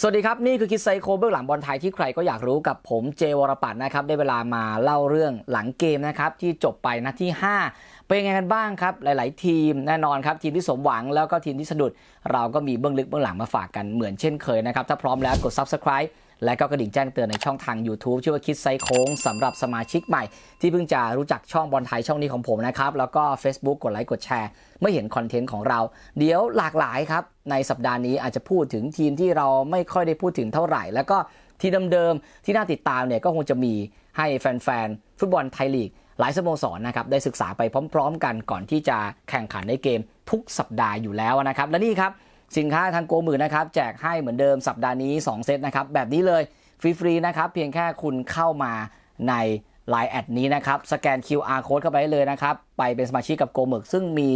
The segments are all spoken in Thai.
สวัสดีครับนี่คือคิดไซโคเบื้องหลังบอลไทยที่ใครก็อยากรู้กับผมเจวรปัตนะครับได้เวลามาเล่าเรื่องหลังเกมนะครับที่จบไปนะที่ 5 เป็นยังไงกันบ้างครับหลายๆ ทีมแน่นอนครับทีมที่สมหวังแล้วก็ทีมที่สะดุด เราก็มีเบื้องลึกเบื้องหลังมาฝากกันเหมือนเช่นเคยนะครับถ้าพร้อมแล้วกด subscribe และก็กระดิ่งแจ้งเตือนในช่องทาง YouTube ชื่อว่าคิดไซโค้งสำหรับสมาชิกใหม่ ที่เพิ่งจะรู้จักช่องบอลไทยช่องนี้ของผมนะครับ แล้วก็ Facebook กดไลค์กดแชร์เมื่อเห็นคอนเทนต์ของเรา เดี๋ยวหลากหลายครับ ในสัปดาห์นี้อาจจะพูดถึงทีมที่เราไม่ค่อยได้พูดถึงเท่าไหร่ แล้วก็ทีเดิมๆที่น่าติดตามเนี่ยก็คงจะมีให้แฟนๆฟุตบอลไทยลีกหลายสโมสรนนะครับได้ศึกษาไปพร้อม ๆ กันก่อนที่จะแข่งขันในเกม ทุกสัปดาห์อยู่แล้วนะครับและนี่ครับสินค้าทางโกมือนะครับ แจกให้เหมือนเดิมสัปดาห์นี้ 2เซตนะครับ แบบนี้เลยฟรีๆนะครับ เพียงแค่คุณเข้ามาใน Line แอดนี้นะครับสแกน QR code เข้าไปเลยนะครับ ไปเป็นสมาชิกกับโกมึกซึ่งมี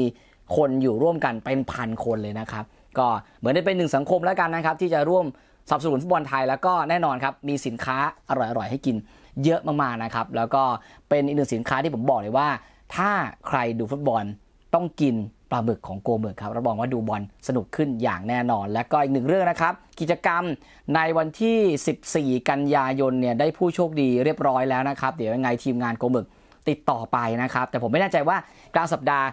คนอยู่ร่วมกันเป็นพันคนเลยนะครับ ก็เหมือนได้เป็นหนึ่งสังคมแล้วกันนะครับ ที่จะร่วมสนับสนุนฟุตบอลไทยแล้วก็แน่นอนครับมีสินค้าอร่อยๆให้กิน เยอะมากๆนะครับแล้วก็เป็นอีกหนึ่งสินค้าที่ผมบอกเลยว่า ถ้าใครดูฟุตบอลต้องกินปลาบึกของโกเบิร์กครับรับรองว่าดูบอลสนุกขึ้นอย่างแน่นอน และก็อีกหนึ่งเรื่องนะครับ กิจกรรมในวันที่ 14 กันยายนเนี่ย ได้ผู้โชคดีเรียบร้อยแล้วนะครับ เดี๋ยวยังไงทีมงานโกเบิร์กติดต่อไปนะครับ แต่ผมไม่แน่ใจว่ากลางสัปดาห์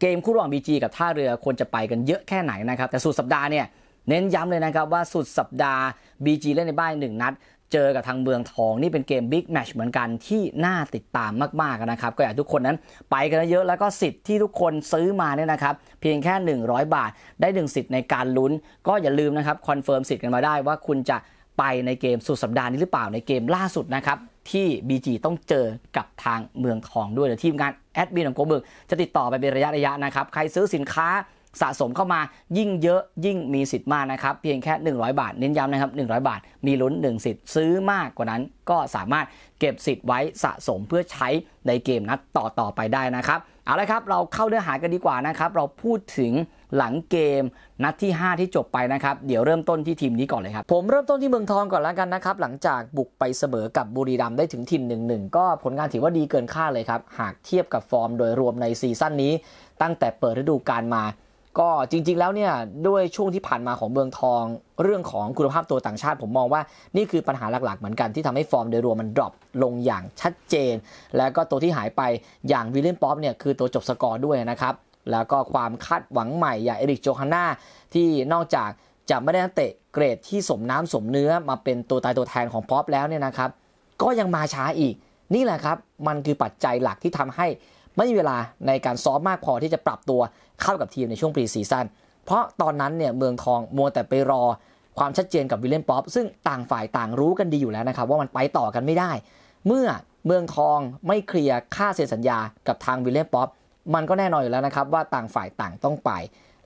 เกมคู่ระหว่างบีจีกับท่าเรือควรจะไปกันเยอะแค่ไหนนะครับ แต่สุดสัปดาห์เนี่ยเน้นย้ำเลยนะครับว่าสุดสัปดาห์ BG เล่นในบ้านหนึ่งนัดเจอกับทางเมืองทองนี่เป็นเกมบิ๊กแมชเหมือนกันที่น่าติดตามมากๆนะครับก็อยากทุกคนนั้นไปกันเยอะ แล้วก็สิทธิ์ที่ทุกคนซื้อมาเนี่ยนะครับเพียงแค่ 100 บาทได้1สิทธิ์ในการลุ้น ก็อย่าลืมนะครับคอนเฟิร์มสิทธิ์กันมาได้ว่าคุณจะไปในเกมสุดสัปดาห์นี้หรือเปล่าในเกมล่าสุดนะครับ ที่ BG ต้องเจอกับทางเมืองทองด้วยเดี๋ยวทีมงานแอดมินของโกเบิร์กจะติดต่อไปเป็นระยะระยะนะครับใครซื้อสินค้าสะสมเข้ามายิ่งเยอะยิ่งมีสิทธิ์มากนะครับ เพียงแค่ 100 บาทเน้นย้ำนะครับ 100 บาทมีลุ้น1 สิทธิ์ซื้อมากกว่านั้นก็สามารถเก็บสิทธิ์ไว้สะสมเพื่อใช้ในเกมนัดต่อๆไปได้นะครับเอาละครับเราเข้าเนื้อหากันดีกว่านะครับ เราพูดถึงหลังเกมนัดที่ 5 ที่จบไปนะครับเดี๋ยวเริ่มต้นที่ทีมนี้ก่อนเลยครับผมเริ่มต้นที่เมืองทองก่อนแล้วกันนะครับ หลังจากบุกไปเสมอกับบุรีรัมย์ได้ถึงทีมหนึ่งหนึ่งก็ผลงานถือว่าดีเกินคาดเลยครับหากเทียบกับฟอร์มโดยรวมในซีซั่นนี้ ตั้งแต่เปิดฤดูกาลมาก็จริงๆ แล้วเนี่ย ด้วยช่วงที่ผ่านมาของเมืองทองเรื่องของคุณภาพตัวต่างชาติผมมองว่านี่คือปัญหาหลักๆ เหมือนกันที่ทำให้ฟอร์มโดยรวมมันดรอปลงอย่างชัดเจน แล้วก็ตัวที่หายไปอย่างวิลเลียมป๊อปเนี่ย คือตัวจบสกอร์ด้วยนะครับ แล้วก็ความคาดหวังใหม่อย่างเอริกโจฮาน่าที่นอกจากจะไม่ได้นักเตะเกรดที่สมน้ำสมเนื้อมาเป็นตัวตายตัวแทนของป๊อปแล้วเนี่ยนะครับก็ยังมาช้าอีก นี่แหละครับมันคือปัจจัยหลักที่ทำให้ไม่มีเวลาในการซ้อมมากพอที่จะปรับตัวเข้ากับทีมในช่วงปีซีซั่นเพราะตอนนั้นเนี่ยเมืองทองมัวแต่ไปรอ ความชัดเจนกับวิลเลียมป๊อปซึ่งต่างฝ่ายต่างรู้กันดีอยู่แล้วนะครับ ว่ามันไปต่อกันไม่ได้ เมื่อเมืองทองไม่เคลียร์ค่าเซ็นสัญญากับทางวิลเลียมป๊อปมันก็แน่นอนอยู่แล้วนะครับว่าต่างฝ่ายต่างต้องไป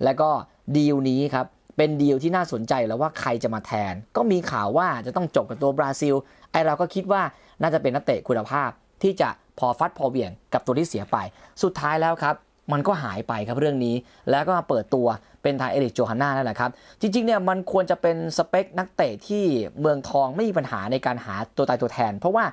และก็ดีลนี้ครับเป็นดีลที่น่าสนใจแล้วว่าใครจะมาแทน ก็มีข่าวว่าจะต้องจบกับตัวบราซิลไอเราก็คิดว่าน่าจะเป็นนักเตะคุณภาพที่จะพอฟัดพอเบี่ยงกับตัวที่เสียไป สุดท้ายแล้วครับ มันก็หายไปครับเรื่องนี้ แล้วก็มาเปิดตัวเป็นทางเอริกโจฮันนานั่นแหละครับ จริงๆเนี่ยมันควรจะเป็นสเปคนักเตะ ที่เมืองทองไม่มีปัญหาในการหาตัวตายตัวแทน เพราะว่า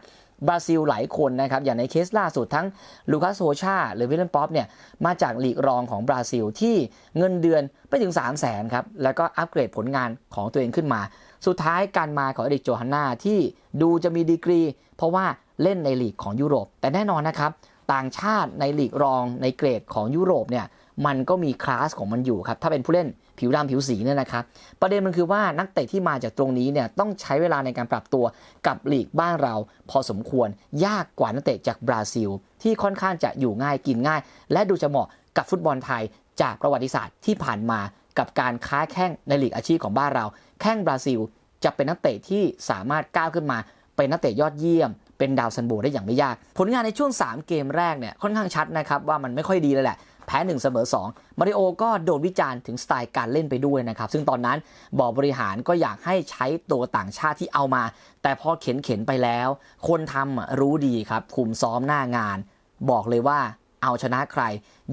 บราซิลหลายคนนะครับอย่างในเคสล่าสุดทั้งลูคัสโซชาหรือวิลเลนป๊อปเนี่ยมาจากลีกรองของบราซิลที่เงินเดือนไปถึง3 0 0แสนครับแล้วก็อัปเกรดผลงานของตัวเองขึ้นมาสุดท้ายการมาของเอริกโจฮันนาที่ดูจะมีดีกรีเพราะว่าเล่นในลีกของยุโรป แต่แน่นอนนะครับ ต่างชาติในลีกรองในเกรดของยุโรปเนี่ย มันก็มีคลาสของมันอยู่ครับ ถ้าเป็นผู้เล่นผิวดำผิวสีเนี่ยนะครับ ประเด็นมันคือว่านักเตะที่มาจากตรงนี้เนี่ย ต้องใช้เวลาในการปรับตัวกับลีกบ้านเรา พอสมควร ยากกว่านักเตะจากบราซิล ที่ค่อนข้างจะอยู่ง่ายกินง่าย และดูจะเหมาะกับฟุตบอลไทยจากประวัติศาสตร์ที่ผ่านมา กับการค้าแข้งในลีกอาชีพของบ้านเรา แข้งบราซิล จะเป็นนักเตะที่สามารถก้าวขึ้นมาเป็นนักเตะยอดเยี่ยมเป็นดาวซันโบได้อย่างไม่ยาก ผลงานในช่วง 3 เกมแรกเนี่ยค่อนข้างชัดนะครับ ว่ามันไม่ค่อยดีเลยแหละแพ้1เสมอ2มาริโอก็โดนวิจารณ์ถึงสไตล์การเล่นไปด้วยนะครับ ซึ่งตอนนั้นบอร์บริหารก็อยากให้ใช้ตัวต่างชาติที่เอามา แต่พอเข็นเข็นไปแล้ว คนทำรู้ดีครับ คุมซ้อมหน้างาน บอกเลยว่าเอาชนะใคร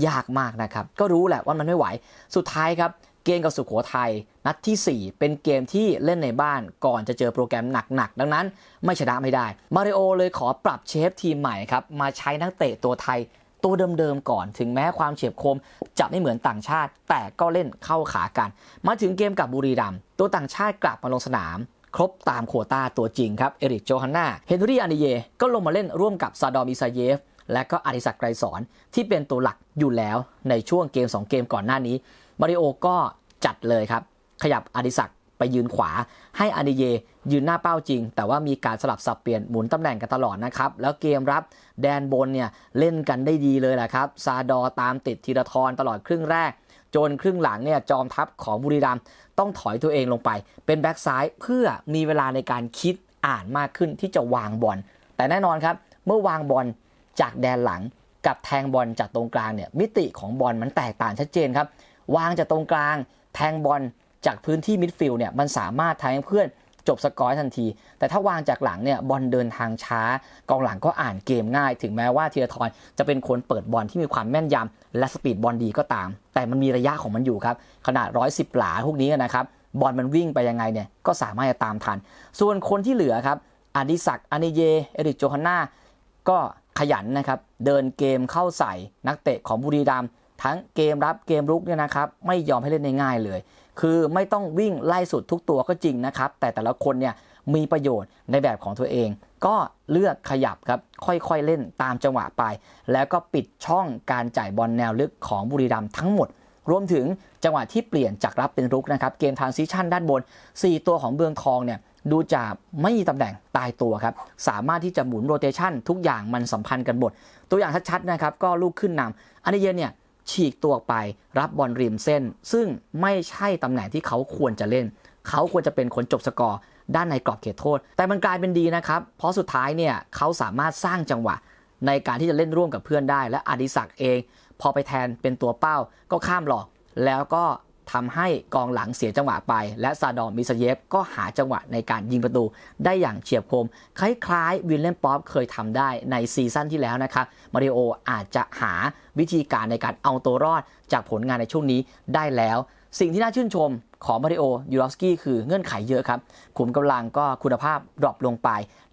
ยากมากนะครับ ก็รู้แหละว่ามันไม่ไหว สุดท้ายครับเกมกับสุขโขทัยนัดที่ 4 เป็นเกมที่เล่นในบ้านก่อนจะเจอโปรแกรมหนักๆ ดังนั้น ไม่ชนะไม่ได้ มาริโอเลยขอปรับเชฟทีมใหม่ครับ มาใช้นักเตะตัวไทยตัวเดิมๆก่อน ถึงแม้ความเฉียบคมจะไม่เหมือนต่างชาติ แต่ก็เล่นเข้าขากัน มาถึงเกมกับบุรีรัมย์ตัวต่างชาติกลับมาลงสนาม ครบตามโควตาตัวจริง ครับเอริกโจฮันนาเฮนรี่อันเดเยก็ลงมาเล่นร่วมกับซาดอมิซาเยฟ และก็อาริสักไกรสอนที่เป็นตัวหลักอยู่แล้วในช่วงเกม2เกมก่อนหน้านี้มาริโอก็จัดเลยครับ ขยับอดิศักด์ไปยืนขวา ให้อานิเยยืนหน้าเป้าจริง แต่ว่ามีการสลับสับเปลี่ยน หมุนตำแหน่งกันตลอดนะครับ แล้วเกมรับแดนบนเนี่ย เล่นกันได้ดีเลยแหละครับ ซาดอตามติดธีรทรตลอดครึ่งแรก จนครึ่งหลังเนี่ยจอมทัพของบุรีรัมต้องถอยตัวเองลงไป เป็นแบ็กซ้ายเพื่อมีเวลาในการคิดอ่านมากขึ้นที่จะวางบอลแต่แน่นอนครับ เมื่อวางบอลจากแดนหลังกับแทงบอลจากตรงกลางเนี่ย มิติของบอลมันแตกต่างชัดเจนครับวางจากตรงกลางแทงบอลจากพื้นที่มิดฟิลด์เนี่ยมันสามารถทำให้เพื่อนจบสกอร์ทันที แต่ถ้าวางจากหลังเนี่ยบอลเดินทางช้ากองหลังก็อ่านเกมง่าย ถึงแม้ว่าธีรทรจะเป็นคนเปิดบอลที่มีความแม่นยำ และสปีดบอลดีก็ตาม แต่มันมีระยะของมันอยู่ครับขนาด110 หลาพวกนี้นะครับ บอลมันวิ่งไปยังไงเนี่ยก็สามารถจะตามทัน ส่วนคนที่เหลือครับอดิศักอนิเยเอริกโจฮันนาก็ขยันนะครับเดินเกมเข้าใส่นักเตะของบุรีรัมย์ทั้งเกมรับเกมรุกเนี่ยนะครับไม่ยอมให้เล่นง่ายๆ เลย คือไม่ต้องวิ่งไล่สุดทุกตัวก็จริงนะครับแต่แต่ละคนเนี่ยมีประโยชน์ในแบบของตัวเอง ก็เลือกขยับครับค่อยๆเล่นตามจังหวะไป แล้วก็ปิดช่องการจ่ายบอลแนวลึกของบุรีรัมย์ทั้งหมด รวมถึงจังหวะที่เปลี่ยนจากรับเป็นรุกนะครับ เกมทางซีชั่นด้านบน 4 ตัวของเบืองทองเนี่ยดูจะไม่มีตำแหน่งตายตัวครับสามารถที่จะหมุนโรเตชันทุกอย่างมันสัมพันธ์กันหมดตัวอย่างชัดๆนะครับก็ลูกขึ้นนำอันเดียเนี่ยฉีกตัวไป รับบอลริมเส้น ซึ่งไม่ใช่ตำแหน่งที่เขาควรจะเล่น เขาควรจะเป็นคนจบสกอร์ด้านในกรอบเขตโทษ แต่มันกลายเป็นดีนะครับ เพราะสุดท้ายเนี่ย เขาสามารถสร้างจังหวะ ในการที่จะเล่นร่วมกับเพื่อนได้ และอดิศักเอง พอไปแทนเป็นตัวเป้าก็ข้ามหลอกแล้วก็ทำให้กองหลังเสียจังหวะไป และซาดอมมิสเยฟก็หาจังหวะในการยิงประตู ได้อย่างเฉียบคม คล้าย ๆ วินเลนป๊อปเคยทำได้ในซีซั่นที่แล้วนะครับมาริโออาจจะหาวิธีการในการเอาตัวรอดจากผลงานในช่วงนี้ได้แล้ว สิ่งที่น่าชื่นชมของมาริโอยูรอฟสกี้คือเงื่อนไขเยอะครับขุมกำลังก็คุณภาพดรอปลงไป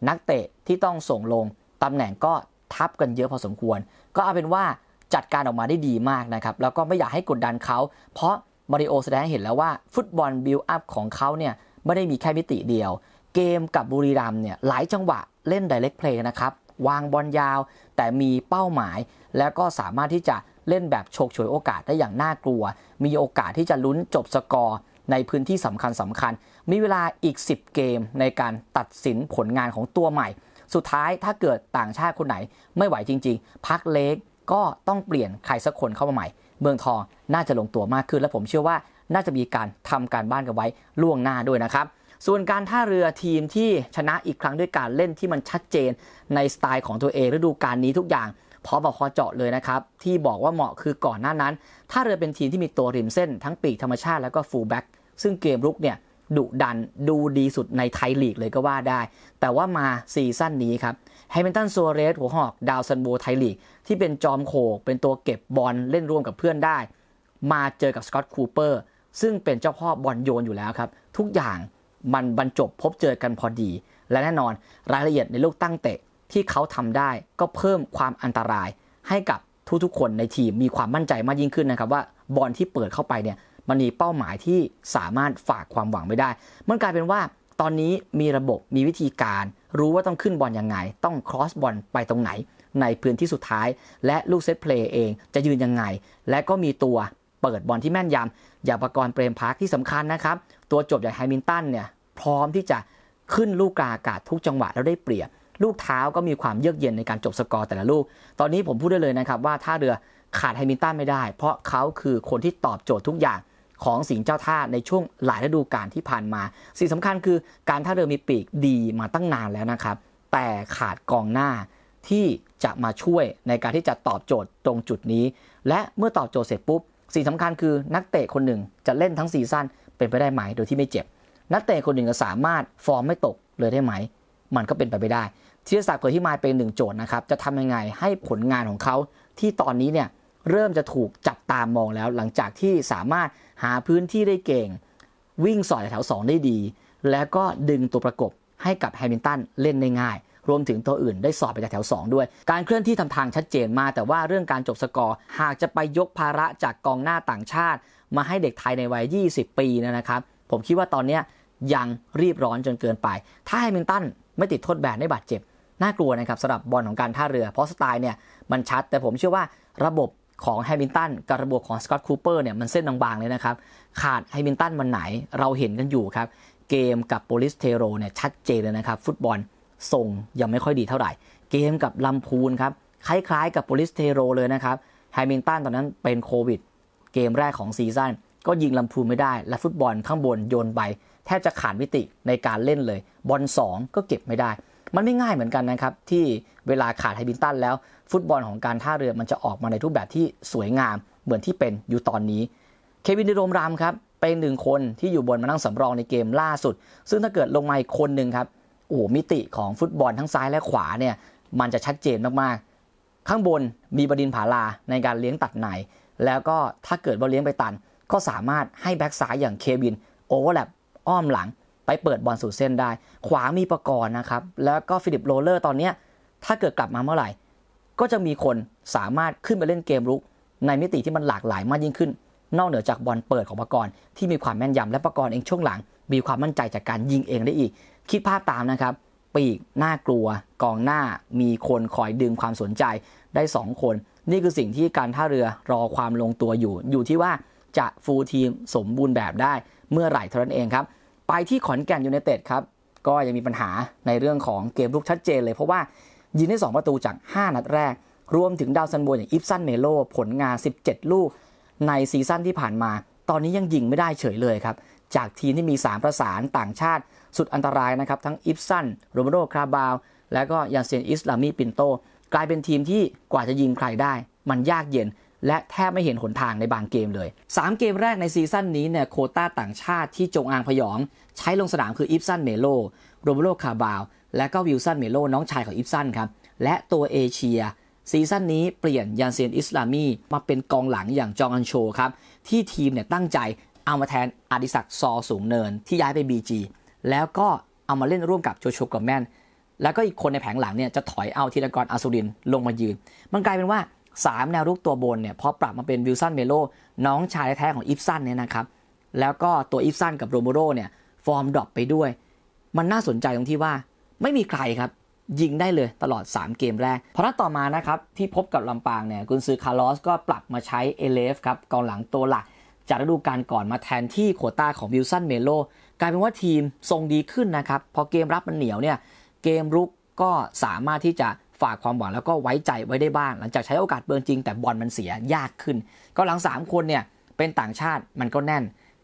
นักเตะที่ต้องส่งลงตำแหน่งก็ทับกันเยอะพอสมควร ก็เอาเป็นว่าจัดการออกมาได้ดีมากนะครับแล้วก็ไม่อยากให้กดดันเขาเพราะมาริโอแสดงให้เห็นแล้วว่า ฟุตบอล บิลอัพของเขาเนี่ย ไม่ได้มีแค่มิติเดียว เกมกับบุรีรัมเนี่ย หลายจังหวะเล่นไดเรกเพลย์นะครับ วางบอลยาวแต่มีเป้าหมาย แล้วก็สามารถที่จะเล่นแบบโชกฉวยโอกาสได้อย่างน่ากลัว มีโอกาสที่จะลุ้นจบสกอร์ในพื้นที่สำคัญสำคัญ มีเวลาอีก 10 เกมในการตัดสินผลงานของตัวใหม่ สุดท้ายถ้าเกิดต่างชาติคนไหนไม่ไหวจริงๆ พักเล็กก็ต้องเปลี่ยนใครสักคนเข้ามาใหม่เมืองทองน่าจะลงตัวมากขึ้นและผมเชื่อว่าน่าจะมีการทำการบ้านกันไว้ล่วงหน้าด้วยนะครับส่วนการท่าเรือทีมที่ชนะอีกครั้งด้วยการเล่นที่มันชัดเจน ในสไตล์ของตัวเองฤดูกาลนี้ทุกอย่างพอบอกคอเจาะเลยนะครับที่บอกว่าเหมาะคือก่อนหน้านั้นถ้าเรือเป็นทีมที่มีตัวริมเส้นทั้งปีกธรรมชาติแล้วก็ฟูลแบ็กซึ่งเกมรุกเนี่ยดุดันดูดีสุดในไทยลีกเลยก็ว่าได้ แต่ว่ามาซีซั่นนี้ครับแฮมิลตันซัวเรสหัวหอกดาวซันโบไทยลีก ที่เป็นจอมโขกเป็นตัวเก็บบอลเล่นร่วมกับเพื่อนได้ มาเจอกับสกอตคูเปอร์ ซึ่งเป็นเจ้าพ่อบอลโยนอยู่แล้วครับ ทุกอย่างมันบรรจบพบเจอกันพอดี และแน่นอนรายละเอียดในลูกตั้งเตะ ที่เขาทำได้ก็เพิ่มความอันตราย ให้กับทุก ๆ คนในทีมมีความมั่นใจมากยิ่งขึ้นนะครับว่าบอลที่เปิดเข้าไปเนี่ยมันมีเป้าหมายที่สามารถฝากความหวังไม่ได้มันกลายเป็นว่าตอนนี้มีระบบมีวิธีการรู้ว่าต้องขึ้นบอลยังไง ต้องครอสบอลไปตรงไหน ในพื้นที่สุดท้าย และลูกเซตเพลย์เองจะยืนยังไง และก็มีตัวเปิดบอลที่แม่นยำอย่างประกรณ์เปรมพักที่สำคัญนะครับ ตัวจบอย่างไฮมินตันเนี่ยพร้อมที่จะขึ้นลูกกลางอากาศทุกจังหวะแล้วได้เปรียบ ลูกเท้าก็มีความเยือกเย็นในการจบสกอร์แต่ละลูก ตอนนี้ผมพูดได้เลยนะครับว่าท่าเรือขาดไฮมินตันไม่ได้ เพราะเขาคือคนที่ตอบโจทย์ทุกอย่างของสิงห์เจ้าท่าในช่วงหลายฤดูกาลที่ผ่านมา สิ่งสำคัญคือ การท่าเรือมีปีกดีมาตั้งนานแล้วนะครับ แต่ขาดกองหน้าที่จะมาช่วยในการที่จะตอบโจทย์ตรงจุดนี้ และเมื่อตอบโจทย์เสร็จปุ๊บ สิ่งสำคัญคือนักเตะคนหนึ่งจะเล่นทั้งซีซั่นเป็นไปได้ไหมโดยที่ไม่เจ็บ นักเตะคนหนึ่งจะสามารถฟอร์มไม่ตกเลยได้ไหม มันก็เป็นไปไม่ได้ทีรศักดิ์เผยที่มาเป็นหนึ่งโจทย์นะครับ จะทำยังไงให้ผลงานของเขา ที่ตอนนี้เนี่ยเริ่มจะถูกจับตามองแล้วหลังจากที่สามารถหาพื้นที่ได้เก่งวิ่งสอยแถว 2 ได้ดี แล้วก็ดึงตัวประกบให้กับแฮมิลตันเล่นได้ง่าย รวมถึงตัวอื่น ได้สอบไปจากแถว 2 ด้วย การเคลื่อนที่ทำทางชัดเจนมา แต่ว่าเรื่องการจบสกอร์ หากจะไปยกภาระจากกองหน้าต่างชาติ มาให้เด็กไทยในวัย20 ปีนะครับ ผมคิดว่าตอนนี้ยังรีบร้อนจนเกินไป ถ้าแฮมิลตันไม่ติดโทษแบนได้บาดเจ็บน่ากลัวนะครับสำหรับบอลของการท่าเรือ เพราะสไตล์เนี่ยมันชัดแต่ผมเชื่อว่าระบบของแฮมิลตันกับระบบของสกอตคูเปอร์เนี่ย มันเส้นบางๆเลยนะครับ ขาดแฮมิลตันวันไหน เราเห็นกันอยู่ครับ เกมกับโปลิสเทโรเนี่ย ชัดเจนเลยนะครับฟุตบอลส่งยังไม่ค่อยดีเท่าไหร่ เกมกับลำพูนครับ คล้ายๆ กับโปลิสเทโรเลยนะครับแฮมิลตันตอนนั้นเป็นโควิด เกมแรกของซีซั่นก็ยิงลำพูนไม่ได้ และฟุตบอลข้างบนโยนไป แทบจะขาดวิติ ในการเล่นเลย บอล2ก็เก็บไม่ได้มันไม่ง่ายเหมือนกันนะครับที่เวลาขาดไฮบินตันแล้ว ฟุตบอลของการท่าเรือมันจะออกมาในรูปแบบที่สวยงาม เหมือนที่เป็นอยู่ตอนนี้ เควินดิโรมรามครับเป็นหนึ่งคนที่อยู่บนมานั่งสำรองในเกมล่าสุด ซึ่งถ้าเกิดลงมาอีกคนหนึ่งครับโอ้ มิติของฟุตบอลทั้งซ้ายและขวาเนี่ยมันจะชัดเจนมากๆ ข้างบนมีบดินผาลาในการเลี้ยงตัดไหนแล้วก็ถ้าเกิดว่าเลี้ยงไปตัน ก็สามารถให้แบ็กซ้ายอย่างเควินโอเวอร์แลปอ้อมหลังไปเปิดบอลสู่เส้นได้ ขวามีประกรณ์นะครับ แล้วก็ฟิลิปโรเลอร์ตอนนี้ ถ้าเกิดกลับมาเมื่อไหร่ ก็จะมีคนสามารถขึ้นไปเล่นเกมรุก ในมิติที่มันหลากหลายมากยิ่งขึ้น นอกเหนือจากบอลเปิดของประกรณ์ ที่มีความแม่นยำและประกรณ์เองช่วงหลัง มีความมั่นใจจากการยิงเองได้อีก คิดภาพตามนะครับ ปีกหน้ากลัว กองหน้ามีคนคอยดึงความสนใจได้ 2 คน นี่คือสิ่งที่การท่าเรือรอความลงตัวอยู่ อยู่ที่ว่าจะฟูลทีมสมบูรณ์แบบได้เมื่อไหร่เท่านั้นเองครับไปที่ขอนแก่นยูไนเต็ดครับ ก็ยังมีปัญหาในเรื่องของเกมลุกชัดเจนเลยเพราะว่ายิงได้2 ประตูจาก 5 นัดแรก รวมถึงดาวซันโบอย่างอิฟซันเมโลผลงาน17 ลูก ในซีซั่นที่ผ่านมา ตอนนี้ยังยิงไม่ได้เฉยเลยครับ จากทีมที่มี 3 ประสานต่างชาติสุดอันตรายนะครับ ทั้งอิฟซันโรมบโรคราบาวและก็ยานเซียนอิสลามีปินโต กลายเป็นทีมที่กว่าจะยิงใครได้ มันยากเย็นและแทบไม่เห็นหนทางในบางเกมเลย 3 เกมแรกในซีซั่นนี้เนี่ยโคต้าต่างชาติที่จงอางพยอง ใช้ลงสนามคืออิฟซันเมโลโรเบโรคาบาวและก็วิลสันเมโลน้องชายของอิฟซันครับและตัวเอเชียซีซั่นนี้เปลี่ยนยานเซียนอิสลามีมาเป็นกองหลังอย่างจองอันโชครับที่ทีมเนี่ยตั้งใจเอามาแทนอดิศักซอสูงเนินที่ย้ายไป BG แล้วก็เอามาเล่นร่วมกับโจชัวกัมแมนแล้วก็อีกคนในแผงหลังเนี่ยจะถอยเอาธีรกรอาสุรินลงมายืนมันกลายเป็นว่า3 แนวรุกตัวบนเนี่ย พอปรับมาเป็นวิลสันเมโลน้องชายแท้ของอิฟสันเนี่ยนะครับ แล้วก็ตัวอิฟสันกับโรโมโรเนี่ย ฟอร์มดรอปไปด้วย มันน่าสนใจตรงที่ว่า ไม่มีใครครับ ยิงได้เลยตลอด 3 เกมแรกเพราะนัดต่อมานะครับ ที่พบกับลำปางเนี่ย กุนซือคาร์ลอสก็ปรับมาใช้เอเลฟครับกองหลังตัวหลัก จากฤดูกาลก่อนมาแทนที่โคต้าของวิลสันเมโลกลายเป็นว่าทีมทรงดีขึ้นนะครับพอเกมรับมันเหนียวเนี่ยเกมรุกก็สามารถที่จะฝากความหวังแล้วก็ไว้ใจไว้ได้บ้าง หลังจากใช้โอกาสเบืองจริงแต่บอลมันเสียยากขึ้น ก็หลัง 3 คนเนี่ย เป็นต่างชาติมันก็แน่น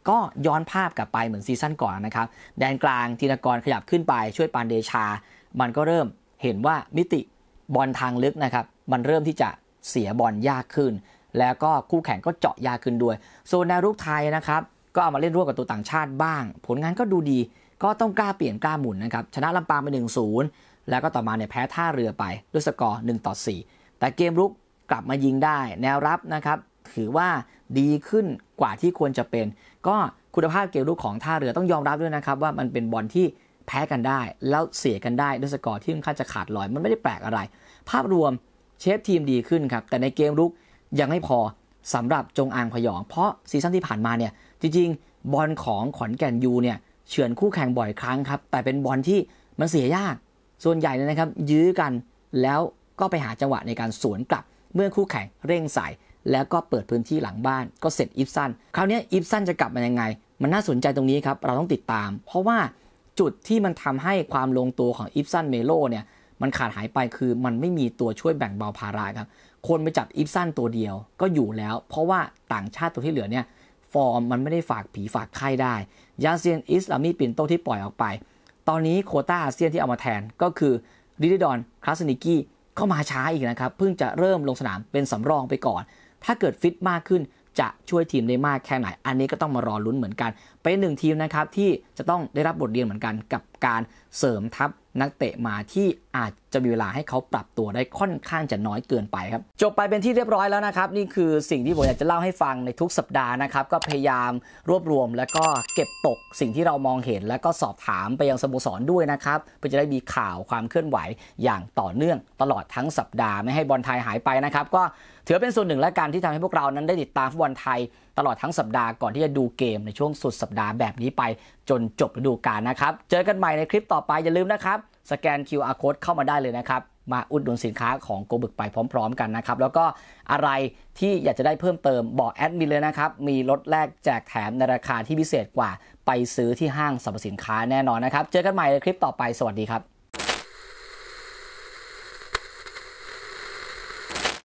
ก็ย้อนภาพกลับไปเหมือนซีซั่นก่อนนะครับ แดนกลางธีนกรขยับขึ้นไป ช่วยปานเดชา มันก็เริ่มเห็นว่ามิติบอลทางลึกนะครับ มันเริ่มที่จะเสียบอลยากขึ้น แล้วก็คู่แข่งก็เจาะยากขึ้นด้วยโซนแนวรุกไทยนะครับก็เอามาเล่นร่วมกับตัวต่างชาติบ้าง ผลงานก็ดูดี ก็ต้องกล้าเปลี่ยนกล้าหมุนนะครับชนะลำปางไป1 0แล้วก็ต่อมาเนี่ยแพ้ท่าเรือไปด้วยสกอร์1ต่อ4แต่เกมรุกกลับมายิงได้ แนวรับนะครับ ถือว่าดีขึ้นกว่าที่ควรจะเป็น ก็คุณภาพเกมรุกของท่าเรือต้องยอมรับด้วยนะครับ ว่ามันเป็นบอลที่แพ้กันได้แล้วเสียกันได้ด้วยสกอร์ที่ค่อนข้างจะขาดลอย มันไม่ได้แปลกอะไร ภาพรวมเชฟทีมดีขึ้นครับแต่ในเกมรุกยังไม่พอสำหรับจงอางพยอง เพราะซีซั่นที่ผ่านมาเนี่ยจริงๆบอลของขอนแก่นยูเนี่ยเฉือนคู่แข่งบ่อยครั้งครับแต่เป็นบอลที่มันเสียยากส่วนใหญ่นะครับ ยื้อกันแล้วก็ไปหาจังหวะในการสวนกลับเมื่อคู่แข่งเร่งใส่ แล้วก็เปิดพื้นที่หลังบ้านก็เสร็จอิฟซันคราวนี้อิฟซันจะกลับมายังไง มันน่าสนใจตรงนี้ครับ เราต้องติดตาม เพราะว่าจุดที่มันทำให้ความลงตัวของอิฟซันเมโลเนี่ยมันขาดหายไปคือมันไม่มีตัวช่วยแบ่งเบาภาระครับ คนไปจับอิฟซันตัวเดียวก็อยู่แล้ว เพราะว่าต่างชาติตัวที่เหลือเนี่ยฟอร์มมันไม่ได้ฝากผีฝากไข้ได้ยาเซียนอิสลามีปินโตที่ปล่อยออกไปตอนนี้โคต้าอาเซียนที่เอามาแทนก็คือดิดิดอนคลาสนิกี้ก็มาช้าอีกนะครับ เพิ่งจะเริ่มลงสนามเป็นสำรองไปก่อน ถ้าเกิดฟิตมากขึ้นจะช่วยทีมได้มากแค่ไหน อันนี้ก็ต้องมารอลุ้นเหมือนกัน เป็นหนึ่งทีมนะครับ ที่จะต้องได้รับบทเรียนเหมือนกันกับการเสริมทัพนักเตะมาที่อาจจะมีเวลาให้เขาปรับตัวได้ค่อนข้างจะน้อยเกินไปครับจบไปเป็นที่เรียบร้อยแล้วนะครับนี่คือสิ่งที่ผมอยากจะเล่าให้ฟังในทุกสัปดาห์นะครับก็พยายามรวบรวม แล้วก็เก็บตกสิ่งที่เรามองเห็น แล้วก็สอบถามไปยังสโมสรด้วยนะครับเพื่อจะได้มีข่าวความเคลื่อนไหวอย่างต่อเนื่อง ตลอดทั้งสัปดาห์ไม่ให้บอลไทยหายไปนะครับก็ถือเป็นส่วนหนึ่งและการที่ทำให้พวกเรานั้นได้ติดตามฟุตบอลไทย ตลอดทั้งสัปดาห์ก่อนที่จะดูเกมในช่วงสุดสัปดาห์แบบนี้ไปจนจบฤดูกาลนะครับ เจอกันใหม่ในคลิปต่อไปอย่าลืมนะครับ สแกน QR code เข้ามาได้เลยนะครับ มาอุดหนุนสินค้าของโกบึกไปพร้อมๆกันนะครับ แล้วก็อะไรที่อยากจะได้เพิ่มเติมบอกแอดมินเลยนะครับ มีลดแลกแจกแถมในราคาที่พิเศษกว่า ไปซื้อที่ห้างสรรพสินค้าแน่นอนนะครับ เจอกันใหม่ในคลิปต่อไป สวัสดีครับ